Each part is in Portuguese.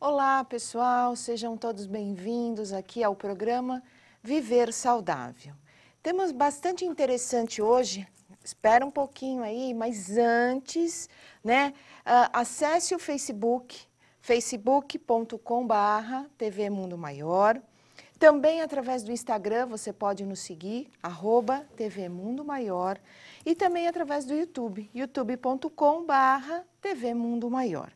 Olá, pessoal, sejam todos bem-vindos aqui ao programa Viver Saudável. Temos bastante interessante hoje. Espera um pouquinho aí, mas antes, né, ah, acesse o Facebook, facebook.com/barra TV Mundo Maior. Também através do Instagram você pode nos seguir, arroba TV Mundo Maior, e também através do YouTube, youtube.com barra TV Mundo Maior.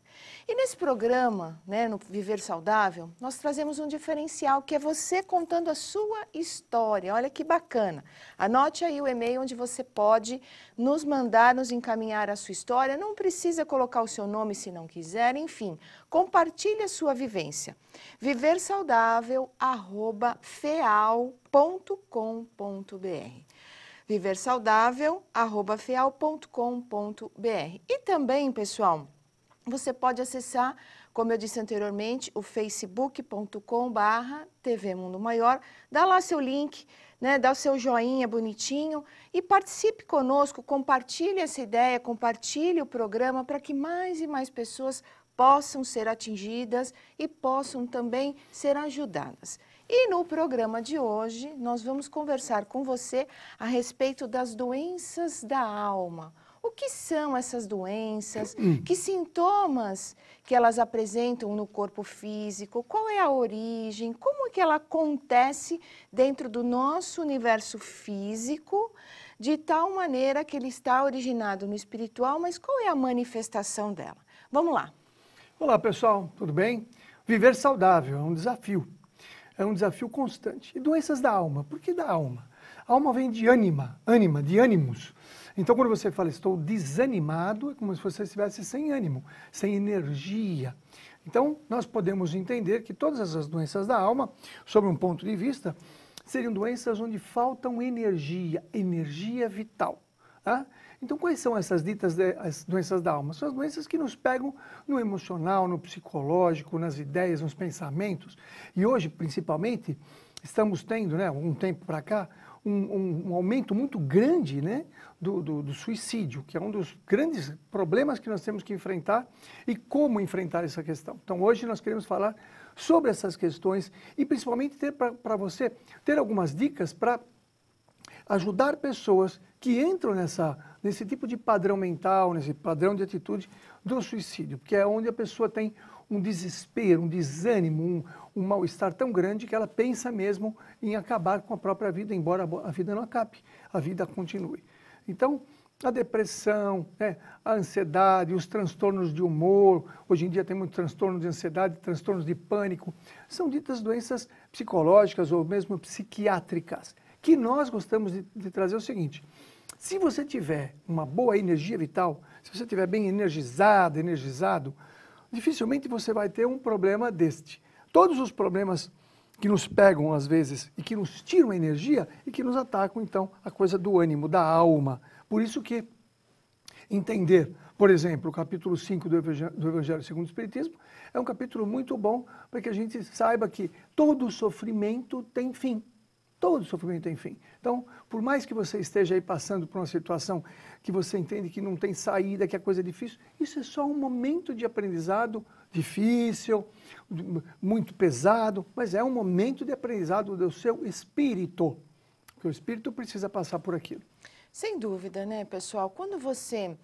E nesse programa, né, no Viver Saudável, nós trazemos um diferencial que é você contando a sua história. Olha que bacana. Anote aí o e-mail onde você pode nos mandar, nos encaminhar a sua história. Não precisa colocar o seu nome se não quiser, enfim. Compartilhe a sua vivência. Viver Saudável, arroba, feal.com.br. Viver saudável, arroba feal.com.br. E também, pessoal, você pode acessar, como eu disse anteriormente, o facebook.com.br TV Mundo Maior. Dá lá seu link, né, dá o seu joinha bonitinho e participe conosco, compartilhe essa ideia, compartilhe o programa para que mais e mais pessoas possam ser atingidas e possam também ser ajudadas. E no programa de hoje, nós vamos conversar com você a respeito das doenças da alma o que são essas doenças, hum. que sintomas que elas apresentam no corpo físico, qual é a origem, como é que ela acontece dentro do nosso universo físico, de tal maneira que ele está originado no espiritual, mas qual é a manifestação dela? Vamos lá. Olá, pessoal, tudo bem? Viver saudável é um desafio. É um desafio constante. E doenças da alma. Por que da alma? A alma vem de ânima, ânima, de ânimos. Então, quando você fala estou desanimado, é como se você estivesse sem ânimo, sem energia. Então, nós podemos entender que todas essas doenças da alma, sob um ponto de vista, seriam doenças onde faltam energia, energia vital. Tá? Então, quais são essas ditas de, eh, doenças da alma? São as doenças que nos pegam no emocional, no psicológico, nas ideias, nos pensamentos. E hoje, principalmente, estamos tendo, né, um tempo para cá, um, um aumento muito grande né, do, do, do, suicídio, que é um dos grandes problemas que nós temos que enfrentar e como enfrentar essa questão. Então, hoje nós queremos falar sobre essas questões e principalmente ter para você ter algumas dicas para ajudar pessoas que entram nessa, nesse tipo de padrão mental, nesse padrão de atitude do suicídio, porque é onde a pessoa tem um desespero, um desânimo, um mal-estar tão grande que ela pensa mesmo em acabar com a própria vida, embora a vida não acabe, a vida continue. Então, a depressão, né, a ansiedade, os transtornos de humor, hoje em dia tem muito transtorno de ansiedade, transtornos de pânico, são ditas doenças psicológicas ou mesmo psiquiátricas, que nós gostamos de, de trazer o seguinte, se você tiver uma boa energia vital, se você estiver bem energizado, energizado, dificilmente você vai ter um problema deste todos os problemas que nos pegam às vezes e que nos tiram energia e que nos atacam então a coisa do ânimo, da alma. Por isso que entender, por exemplo, o capítulo 5 do Evangelho, do Evangelho segundo o Espiritismo é um capítulo muito bom para que a gente saiba que todo sofrimento tem fim todo sofrimento tem fim. Então, por mais que você esteja aí passando por uma situação que você entende que não tem saída, que a coisa é difícil, isso é só um momento de aprendizado difícil, muito pesado, mas é um momento de aprendizado do seu espírito, que o espírito precisa passar por aquilo. Sem dúvida, né, pessoal? Quando você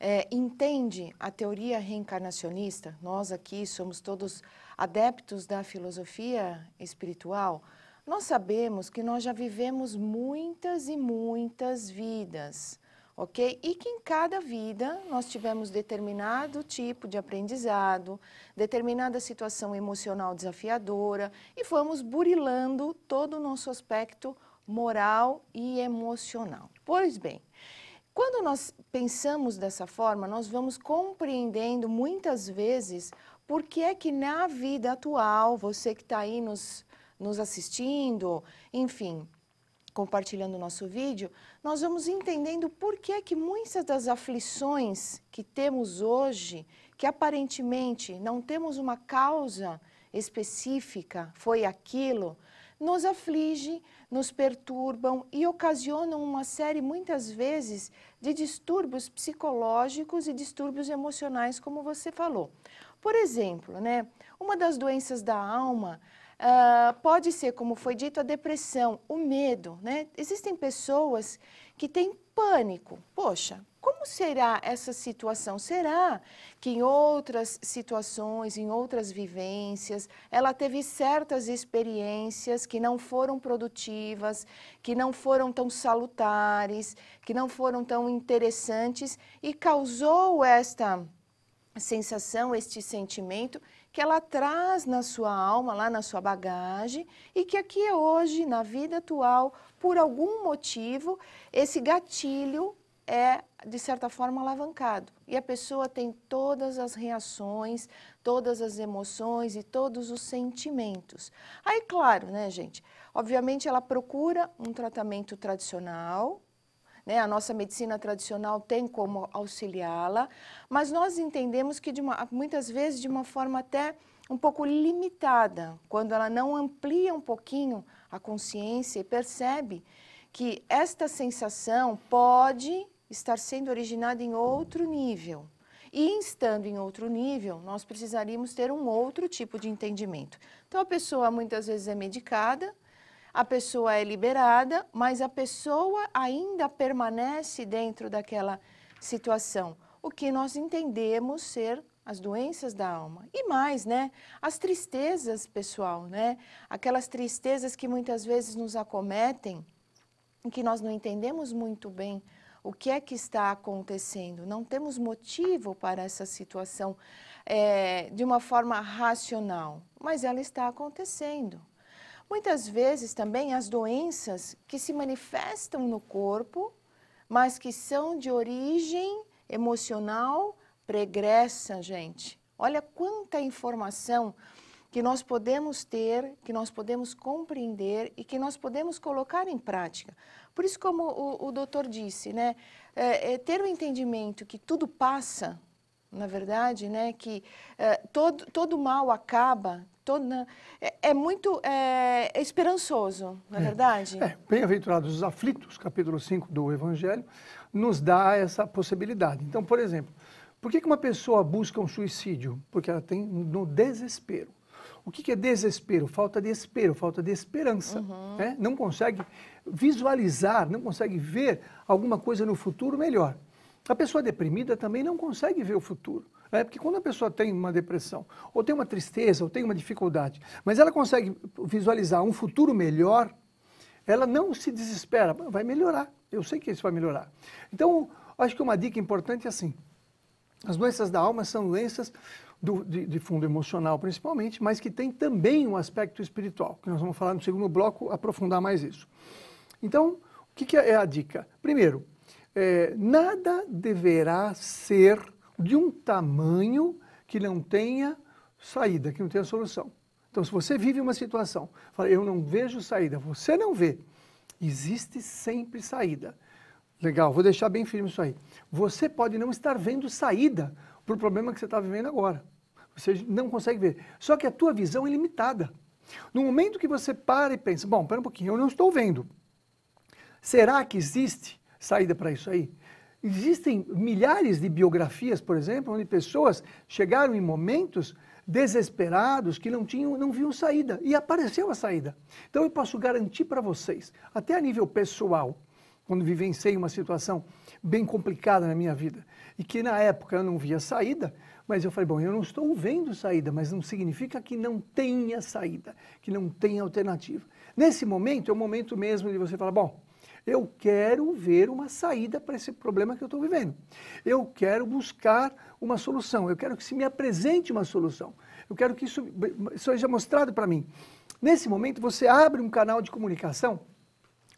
é, entende a teoria reencarnacionista, nós aqui somos todos adeptos da filosofia espiritual, nós sabemos que nós já vivemos muitas e muitas vidas, ok? E que em cada vida nós tivemos determinado tipo de aprendizado, determinada situação emocional desafiadora e fomos burilando todo o nosso aspecto moral e emocional. Pois bem, quando nós pensamos dessa forma, nós vamos compreendendo muitas vezes por que é que na vida atual, você que está aí nos nos assistindo, enfim, compartilhando o nosso vídeo, nós vamos entendendo por que é que muitas das aflições que temos hoje, que aparentemente não temos uma causa específica, foi aquilo, nos aflige, nos perturbam e ocasionam uma série, muitas vezes, de distúrbios psicológicos e distúrbios emocionais, como você falou. Por exemplo, né, uma das doenças da alma, Uh, pode ser, como foi dito, a depressão, o medo, né? Existem pessoas que têm pânico. Poxa, como será essa situação? Será que em outras situações, em outras vivências, ela teve certas experiências que não foram produtivas, que não foram tão salutares, que não foram tão interessantes e causou esta sensação, este sentimento que ela traz na sua alma, lá na sua bagagem, e que aqui hoje, na vida atual, por algum motivo, esse gatilho é, de certa forma, alavancado. E a pessoa tem todas as reações, todas as emoções e todos os sentimentos. Aí, claro, né, gente? Obviamente, ela procura um tratamento tradicional, né? a nossa medicina tradicional tem como auxiliá-la, mas nós entendemos que uma, muitas vezes de uma forma até um pouco limitada, quando ela não amplia um pouquinho a consciência e percebe que esta sensação pode estar sendo originada em outro nível. E estando em outro nível, nós precisaríamos ter um outro tipo de entendimento. Então, a pessoa muitas vezes é medicada, a pessoa é liberada, mas a pessoa ainda permanece dentro daquela situação, o que nós entendemos ser as doenças da alma e mais, né? As tristezas, pessoal, né? Aquelas tristezas que muitas vezes nos acometem, em que nós não entendemos muito bem o que é que está acontecendo, não temos motivo para essa situação é, de uma forma racional, mas ela está acontecendo. Muitas vezes também as doenças que se manifestam no corpo, mas que são de origem emocional pregressa, gente. Olha quanta informação que nós podemos ter, que nós podemos compreender e que nós podemos colocar em prática. Por isso, como o, o doutor disse, né, é, é ter o entendimento que tudo passa, na verdade, né, que é, todo, todo mal acaba, todo, né, é, é muito eh, é, esperançoso, na é. verdade. É, bem-aventurados os aflitos, capítulo 5 do Evangelho, nos dá essa possibilidade. Então, por exemplo, por que, que uma pessoa busca um suicídio? Porque ela tem no desespero. O que, que é desespero? Falta de espero, falta de esperança. Uhum. Né? Não consegue visualizar, não consegue ver alguma coisa no futuro melhor. A pessoa deprimida também não consegue ver o futuro. Né? Porque quando a pessoa tem uma depressão, ou tem uma tristeza, ou tem uma dificuldade, mas ela consegue visualizar um futuro melhor, ela não se desespera. Vai melhorar. Eu sei que isso vai melhorar. Então, acho que uma dica importante é assim: as doenças da alma são doenças do, de, de, fundo emocional, principalmente, mas que tem também um aspecto espiritual, que nós vamos falar no segundo bloco, aprofundar mais isso. Então, o que, que é a dica? Primeiro, é, nada deverá ser de um tamanho que não tenha saída, que não tenha solução. Então, se você vive uma situação, fala, eu não vejo saída, você não vê, existe sempre saída. Legal, vou deixar bem firme isso aí. Você pode não estar vendo saída para o problema que você está vivendo agora. Você não consegue ver. Só que a tua visão é limitada. No momento que você para e pensa, bom, pera um pouquinho, eu não estou vendo. Será que existe saída para isso aí. Existem milhares de biografias, por exemplo, onde pessoas chegaram em momentos desesperados que não tinham, não viam saída e apareceu a saída. Então eu posso garantir para vocês, até a nível pessoal, quando vivenciei uma situação bem complicada na minha vida e que na época eu não via saída, mas eu falei, bom, eu não estou vendo saída, mas não significa que não tenha saída, que não tenha alternativa. Nesse momento é o momento mesmo de você falar, bom, eu quero ver uma saída para esse problema que eu estou vivendo. Eu quero buscar uma solução. Eu quero que se me apresente uma solução. Eu quero que isso seja mostrado para mim. Nesse momento, você abre um canal de comunicação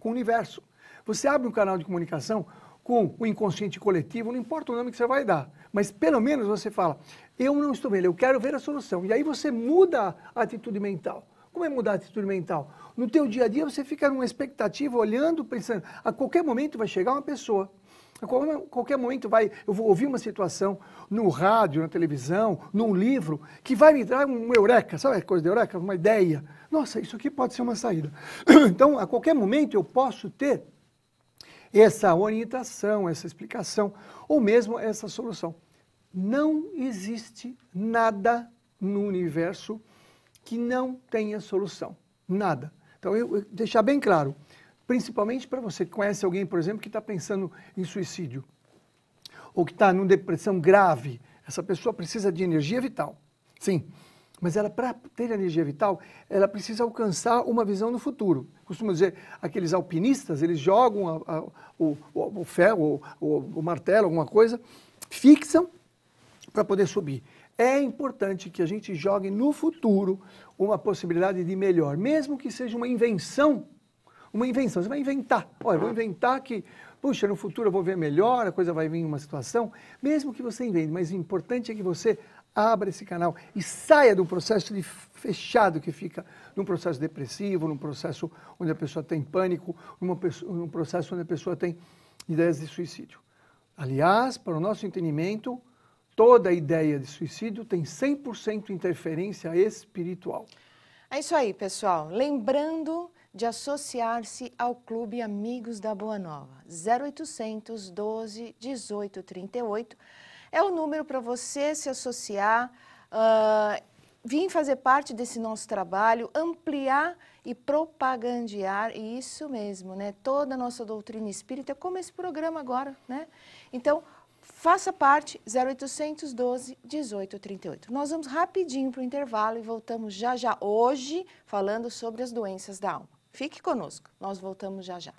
com o universo. Você abre um canal de comunicação com o inconsciente coletivo, não importa o nome que você vai dar, mas pelo menos você fala: eu não estou bem, eu quero ver a solução. E aí você muda a atitude mental. Como é mudar a atitude mental? No teu dia a dia você fica numa expectativa, olhando, pensando, a qualquer momento vai chegar uma pessoa. A qualquer momento vai, eu vou ouvir uma situação no rádio, na televisão, num livro, que vai me dar um eureka, sabe a coisa de eureka? Uma ideia. Nossa, isso aqui pode ser uma saída. Então, a qualquer momento eu posso ter essa orientação, essa explicação, ou mesmo essa solução. Não existe nada no universo que não tenha solução. Nada. Então, eu, eu deixar bem claro, principalmente para você que conhece alguém, por exemplo, que está pensando em suicídio ou que está numa depressão grave, essa pessoa precisa de energia vital. Sim, mas ela, para ter energia vital, ela precisa alcançar uma visão no futuro. Costumo dizer, aqueles alpinistas, eles jogam a, a, o, o, ferro, o, o, o martelo, alguma coisa, fixam para poder subir é importante que a gente jogue no futuro uma possibilidade de melhor, mesmo que seja uma invenção. Uma invenção, você vai inventar. Olha, vou inventar que, puxa, no futuro eu vou ver melhor, a coisa vai vir em uma situação, mesmo que você invente, mas o importante é que você abra esse canal e saia de um processo de fechado que fica, num processo depressivo, num processo onde a pessoa tem pânico, pessoa, num processo onde a pessoa tem ideias de suicídio. Aliás, para o nosso entendimento, toda ideia de suicídio tem 100% interferência espiritual. É isso aí, pessoal. Lembrando de associar-se ao Clube Amigos da Boa Nova. 0800 12 18 38 é o número para você se associar, uh, vir fazer parte desse nosso trabalho, ampliar e propagandear, e isso mesmo, né? Toda a nossa doutrina espírita, como esse programa agora, né? Então, Faça parte 0812 1838. Nós vamos rapidinho para o intervalo e voltamos já já hoje falando sobre as doenças da alma. Fique conosco, nós voltamos já já.